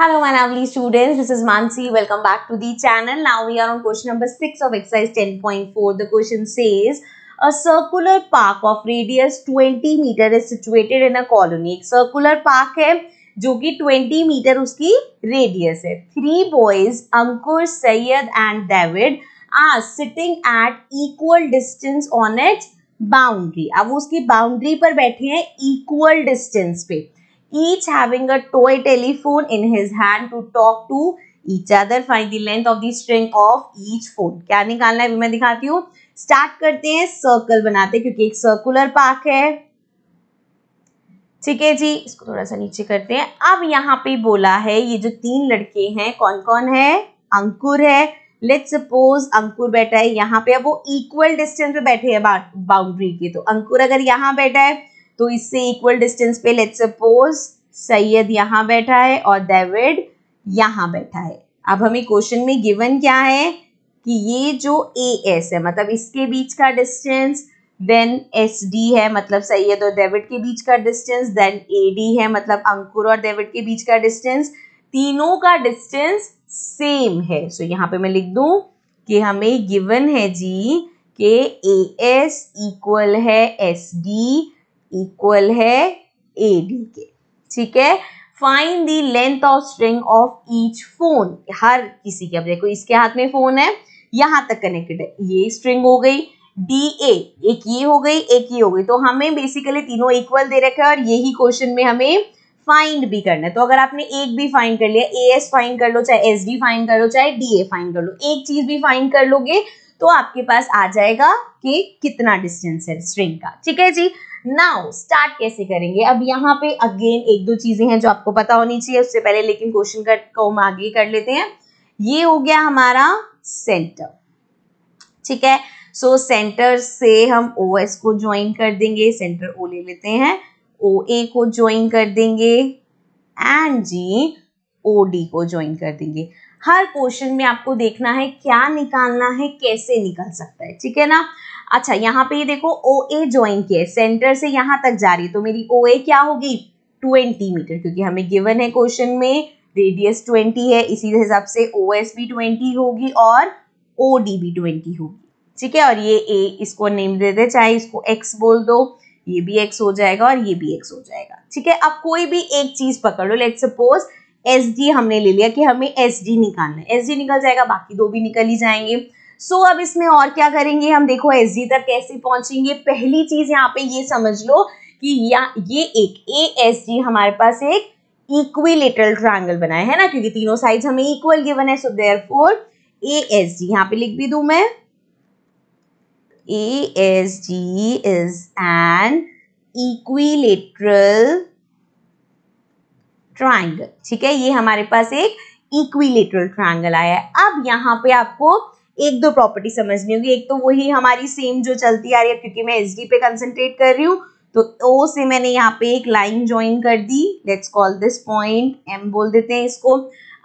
Hello my lovely students, this is Mansi. Welcome back to the channel. Now we are on question number 6 of exercise 10.4. The question says, a circular park of radius 20 meter is situated in a colony. एक circular park hai jo ki 20 meter uski radius hai three boys ankur sayed and david are sitting at equal distance on its boundary ab wo uski boundary par baithe hain equal distance pe each having a toy telephone in his hand to talk to each other. Find the length of the string of each phone. क्या निकालना है main dikhati hu start karte hain circle banate हैं क्योंकि एक circular park है ठीक है जी इसको थोड़ा सा नीचे करते हैं अब यहाँ पे बोला है ये जो तीन लड़के हैं कौन कौन है अंकुर है लेट सपोज अंकुर बैठा है यहाँ पे अब वो इक्वल डिस्टेंस पे बैठे हैं बाउंड्री के तो अंकुर अगर यहाँ बैठा है तो इससे इक्वल डिस्टेंस पे लेट सपोज सैयद यहाँ बैठा है और डेविड यहाँ बैठा है अब हमें क्वेश्चन में गिवन क्या है कि ये जो ए एस है मतलब इसके बीच का डिस्टेंस देन एस डी है मतलब सैयद और डेविड के बीच का डिस्टेंस देन ए डी है मतलब अंकुर और डेविड के बीच का डिस्टेंस तीनों का डिस्टेंस सेम है सो so, यहाँ पे मैं लिख दू कि हमें गिवन है जी के ए एस इक्वल है एस डी इक्वल है ए डी के ठीक है fine the length of string of each phone हर किसी के अब देखो इसके हाथ में फोन है यहां तक कनेक्टेड है ये स्ट्रिंग हो गई डी ए एक ये हो गई एक ये हो गई तो हमें बेसिकली तीनों इक्वल दे रखे हैं और यही क्वेश्चन में हमें फाइंड भी करना है तो अगर आपने एक भी फाइंड कर लिया ए एस फाइंड कर लो चाहे एस डी फाइन कर लो चाहे डी ए फाइन कर लो एक चीज भी फाइंड कर लोगे तो आपके पास आ जाएगा कि कितना डिस्टेंस है स्ट्रिंग का ठीक है जी नाउ स्टार्ट कैसे करेंगे अब यहाँ पे अगेन एक दो चीजें हैं जो आपको पता होनी चाहिए उससे पहले लेकिन क्वेश्चन कर, को हम आगे कर लेते हैं ये हो गया हमारा सेंटर ठीक है सो so, सेंटर से हम ओ एस को ज्वाइन कर देंगे सेंटर ओ ले लेते हैं ओ ए को ज्वाइन कर देंगे एंड जी ओ डी को ज्वाइन कर देंगे हर क्वेश्चन में आपको देखना है क्या निकालना है कैसे निकल सकता है ठीक है ना अच्छा यहाँ पे देखो ओ ए ज्वाइन किया है सेंटर से यहाँ तक जा रही है तो मेरी ओ ए क्या होगी ट्वेंटी मीटर क्योंकि हमें गिवन है क्वेश्चन में रेडियस ट्वेंटी है इसी हिसाब से ओ एस भी ट्वेंटी होगी और ओ डी भी ट्वेंटी होगी ठीक है और ये ए इसको नेम दे दे चाहे इसको एक्स बोल दो ये भी एक्स हो जाएगा और ये भी एक्स हो जाएगा ठीक है अब कोई भी एक चीज पकड़ लो लेट सपोज एस डी हमने ले लिया कि हमें एस डी निकालना है एस डी निकल जाएगा बाकी दो भी निकल ही जाएंगे सो so, अब इसमें और क्या करेंगे हम देखो एस डी तक कैसे पहुंचेंगे पहली चीज यहाँ पे ये समझ लो कि या ये एक ए एस डी हमारे पास एक इक्विलेटरल ट्रायंगल बना है ना क्योंकि तीनों साइड हमें इक्वल गिवन है so therefore A S D यहाँ पे लिख भी दू मैं A S D is an equilateral triangle ठीक है ये हमारे पास एक इक्विलेटरल ट्राइंगल आया है अब यहाँ पे आपको एक दो प्रॉपर्टी समझनी होगी एक तो वही हमारी सेम जो चलती आ रही है क्योंकि मैं एस पे कंसंट्रेट कर रही हूँ तो ओ से मैंने यहाँ पे एक लाइन ज्वाइन कर दी let's call this point M बोल देते हैं इसको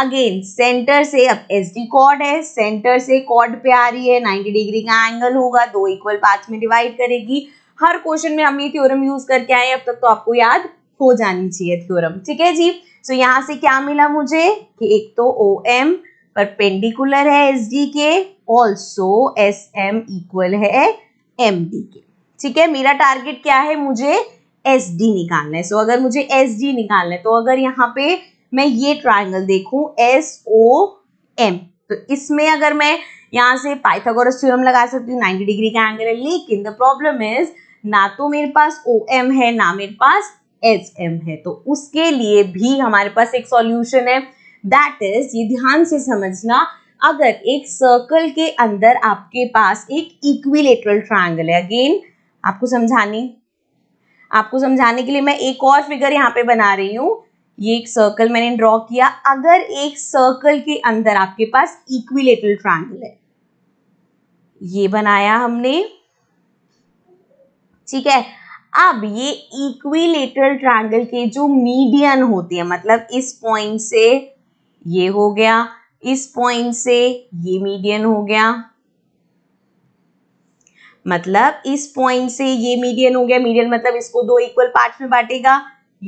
अगेन सेंटर से अब एस डी कॉड है सेंटर से कॉड पे आ रही है 90 डिग्री का एंगल होगा दो इक्वल पार्ट में डिवाइड करेगी हर क्वेश्चन में हम ये थ्योरम यूज करके आए अब तक तो आपको याद हो जानी चाहिए थ्योरम ठीक है जी सो so, यहाँ से क्या मिला मुझे कि एक तो ओ एम पेंडिकुलर है एस डी के ऑल्सो एस एम इक्वल है एम डी के ठीक है मेरा टारगेट क्या है मुझे एस डी निकालना है सो so, अगर मुझे एस डी निकालना है तो अगर यहाँ पे मैं ये ट्राइंगल देखू एस ओ एम तो इसमें अगर मैं यहाँ से पाइथागोरस थ्योरम लगा सकती हूँ नाइन्टी डिग्री का एंगल है लेकिन द प्रॉब्लम इज ना तो मेरे पास ओ एम है ना मेरे पास एच एम है तो उसके लिए भी हमारे पास एक सॉल्यूशन है दैट इज ये ध्यान से समझना अगर एक सर्कल के अंदर आपके पास एक इक्विलेटरल ट्रायंगल है अगेन आपको समझाने आपको समझाने के लिए मैं एक और फिगर यहाँ पे बना रही हूँ ये एक सर्कल मैंने ड्रॉ किया अगर एक सर्कल के अंदर आपके पास इक्विलेटरल ट्रायंगल है ये बनाया हमने ठीक है अब ये इक्विलेटरल ट्रायंगल के जो मीडियन होते हैं मतलब इस पॉइंट से ये हो गया इस पॉइंट से ये मीडियन हो गया मतलब इस पॉइंट से ये मीडियन हो गया मीडियन मतलब इसको दो इक्वल पार्ट में बांटेगा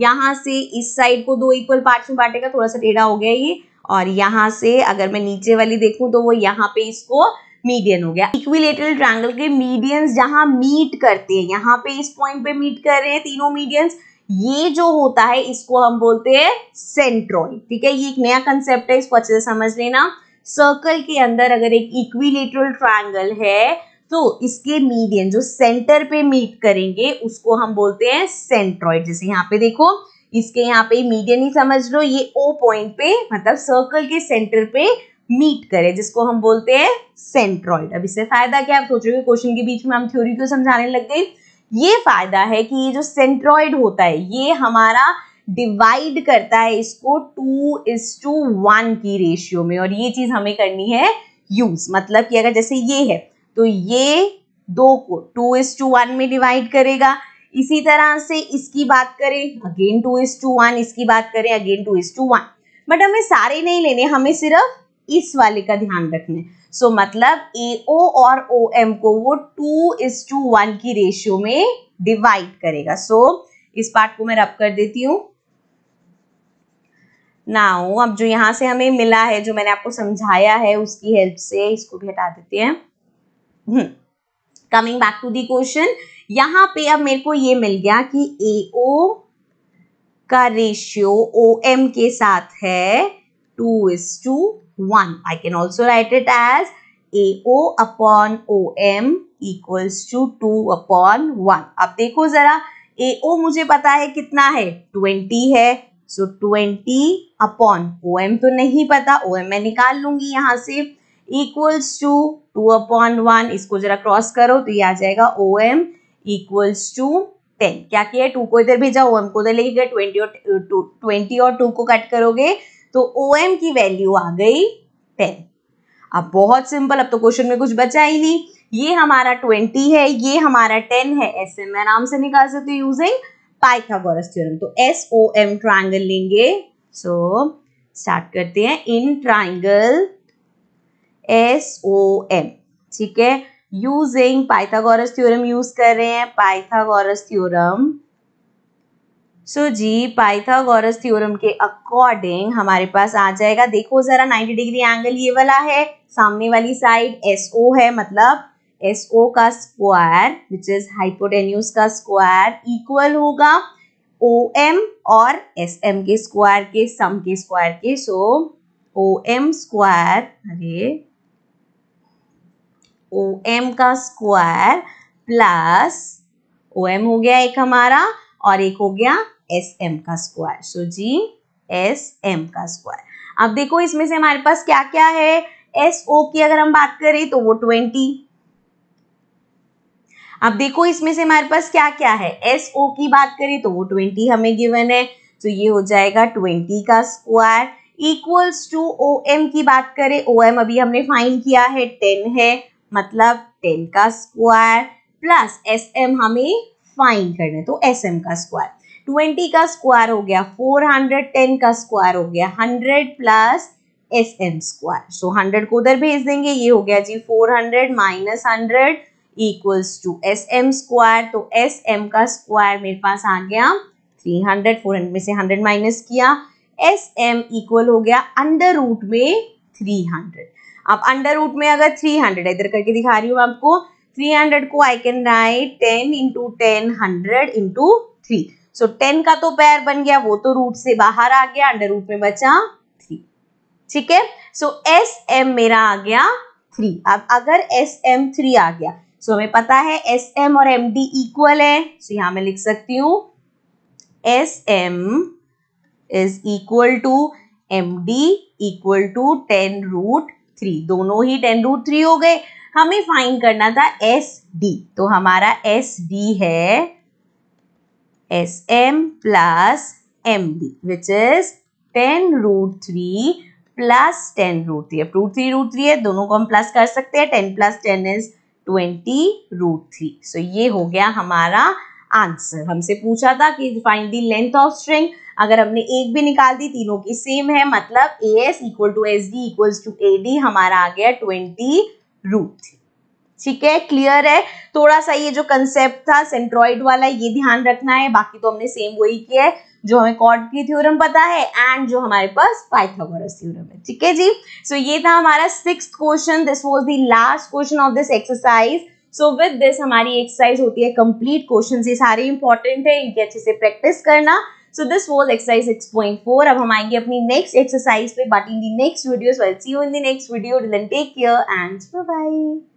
यहां से इस साइड को दो इक्वल पार्ट में बांटेगा थोड़ा सा टेढ़ा हो गया ये और यहां से अगर मैं नीचे वाली देखूं तो वो यहां पे इसको मीडियन हो गया इक्विलेटरल ट्रायंगल के मीडियंस जहां मीट करते हैं यहाँ पे इस पॉइंट पे मीट कर रहे हैं तीनों मीडियंस ये जो होता है इसको हम बोलते हैं सेंट्रॉइड ठीक है ये एक नया कंसेप्ट है इसको अच्छे से समझ लेना सर्कल के अंदर अगर एक इक्विलेटरल ट्रायंगल है तो इसके मीडियन जो सेंटर पे मीट करेंगे उसको हम बोलते हैं सेंट्रॉइड जैसे यहाँ पे देखो इसके यहाँ पे मीडियन ही समझ लो ये ओ पॉइंट पे मतलब सर्कल के सेंटर पे मीट करे जिसको हम बोलते हैं सेंट्रॉइड अब इससे फायदा क्या आप सोचोगे क्वेश्चन के बीच में हम थ्योरी क्यों समझाने लग गए ये फायदा है कि ये जो सेंट्रॉइड होता है ये हमारा डिवाइड करता है इसको टू इज टू वन की रेशियो में और ये चीज हमें करनी है यूज मतलब कि अगर जैसे ये है तो ये दो को टू इज टू वन में डिवाइड करेगा इसी तरह से इसकी बात करें again two is to one इसकी बात करें again two is to one but हमें सारे नहीं लेने हमें सिर्फ इस वाले का ध्यान रखना है सो so, मतलब ए ओ और ओ एम को वो टू इज टू वन की रेशियो में डिवाइड करेगा सो so, इस पार्ट को मैं रब कर देती हूँ नाउ अब जो यहां से हमें मिला है जो मैंने आपको समझाया है उसकी हेल्प से इसको भी हटा देते हैं coming back to the question यहां पे अब मेरे को ये मिल गया कि ए ओ का रेशियो ओ एम के साथ है two is to one. I can also write it as AO upon OM equals to two upon one. अब देखो जरा ए ओ मुझे पता है कितना है ट्वेंटी है so twenty upon O M तो नहीं पता ओ एम मैं निकाल लूंगी यहाँ से equals to two upon one इसको जरा क्रॉस करो तो ये आ जाएगा O M equals to ten क्या किया टू को इधर भेजा ओ एम को इधर लेके गया ट्वेंटी और ट्वेंटी और टू को कट करोगे तो ओ एम की वैल्यू आ गई टेन अब बहुत सिंपल अब तो क्वेश्चन में कुछ बचा ही नहीं ये हमारा ट्वेंटी है ये हमारा टेन है ऐसे मैं आराम से निकाल सकती हूँ यूजिंग पाइथागोरस थ्योरम तो एस ओ एम ट्राइंगल लेंगे सो so, स्टार्ट करते हैं in triangle S O M ठीक है यूजिंग पाइथागोरस थ्योरम यूज कर रहे हैं पाइथागोरस थ्योरम सो जी पाइथागोरस थ्योरम के अकॉर्डिंग हमारे पास आ जाएगा देखो जरा 90 डिग्री एंगल ये वाला है सामने वाली साइड एस ओ है मतलब एस ओ का स्क्वायर विच इज हाइपोटेन्यूस का स्क्वायर इक्वल होगा ओ एम और एस एम के स्क्वायर के सम के स्क्वायर के सो ओ एम स्क्वायर अरे ओ एम का स्क्वायर प्लस ओ एम हो गया एक हमारा और एक हो गया एस एम का स्क्वायर सो जी एस एम का स्क्वायर अब देखो इसमें से हमारे पास क्या क्या है एस ओ की अगर हम बात करें तो वो ट्वेंटी अब देखो इसमें से हमारे पास क्या क्या है एस ओ की बात करें तो वो ट्वेंटी हमें गिवन है तो ये हो जाएगा ट्वेंटी का square equals to O M की बात करें ओ एम अभी हमने फाइन किया है टेन है मतलब टेन का स्क्वायर प्लस एस एम हमें फाइन करना है तो एस एम का स्क्वायर ट्वेंटी का स्क्वायर हो गया फोर हंड्रेड टेन का स्क्वायर हो गया hundred plus S M square so hundred को उधर भेज देंगे ये हो गया जी four hundred minus hundred equals to S M square तो एस एम का स्क्वायर मेरे पास आ गया थ्री हंड्रेड फोर हंड्रेड में से हंड्रेड माइनस किया एस एम इक्वल हो गया अंडर रूट में थ्री हंड्रेड अब अंडर रूट में अगर थ्री हंड्रेड इधर करके दिखा रही हूँ आपको थ्री हंड्रेड को I can write ten into ten hundred into three so so, ten का तो पैर बन गया वो तो रूट से बाहर आ गया अंडर रूट में बचा थ्री ठीक है सो एस एम मेरा आ गया थ्री अब अगर एस एम थ्री आ गया सो so, हमें पता है एस एम और एम डी इक्वल है सो so, यहां मैं लिख सकती हूँ S M is equal to M D equal to ten root three दोनों ही टेन रूट थ्री हो गए हमें फाइंड करना था एस डी तो हमारा एस डी है Sm plus Md which is 10 root three plus ten root three अब रूट थ्री रूट थ्री है दोनों को हम प्लस कर सकते हैं ten plus ten is twenty root three so ये हो गया हमारा आंसर हमसे पूछा था कि find the length of string अगर हमने एक भी निकाल दी तीनों की सेम है मतलब A S equal to S D equals to A D हमारा आ गया ट्वेंटी रूट थ्री ठीक है क्लियर है थोड़ा सा ये जो कंसेप्ट था सेंट्रॉइड वाला ये ध्यान रखना है बाकी तो हमने सेम वही किया है जो हमें कॉर्ड की थ्योरम पता है एंड जो हमारे पास पाइथागोरस थ्योरम है ठीक है जी सो so, ये था हमारा six question this was the last question of this exercise so with this हमारी एक्सरसाइज होती है कंप्लीट क्वेश्चन ये सारे इंपॉर्टेंट है इनके अच्छे से प्रैक्टिस करना so this was exercise six point four अब हम आएंगे अपनी नेक्स्ट एक्सरसाइज पे but in the next video see you in the next video take care and bye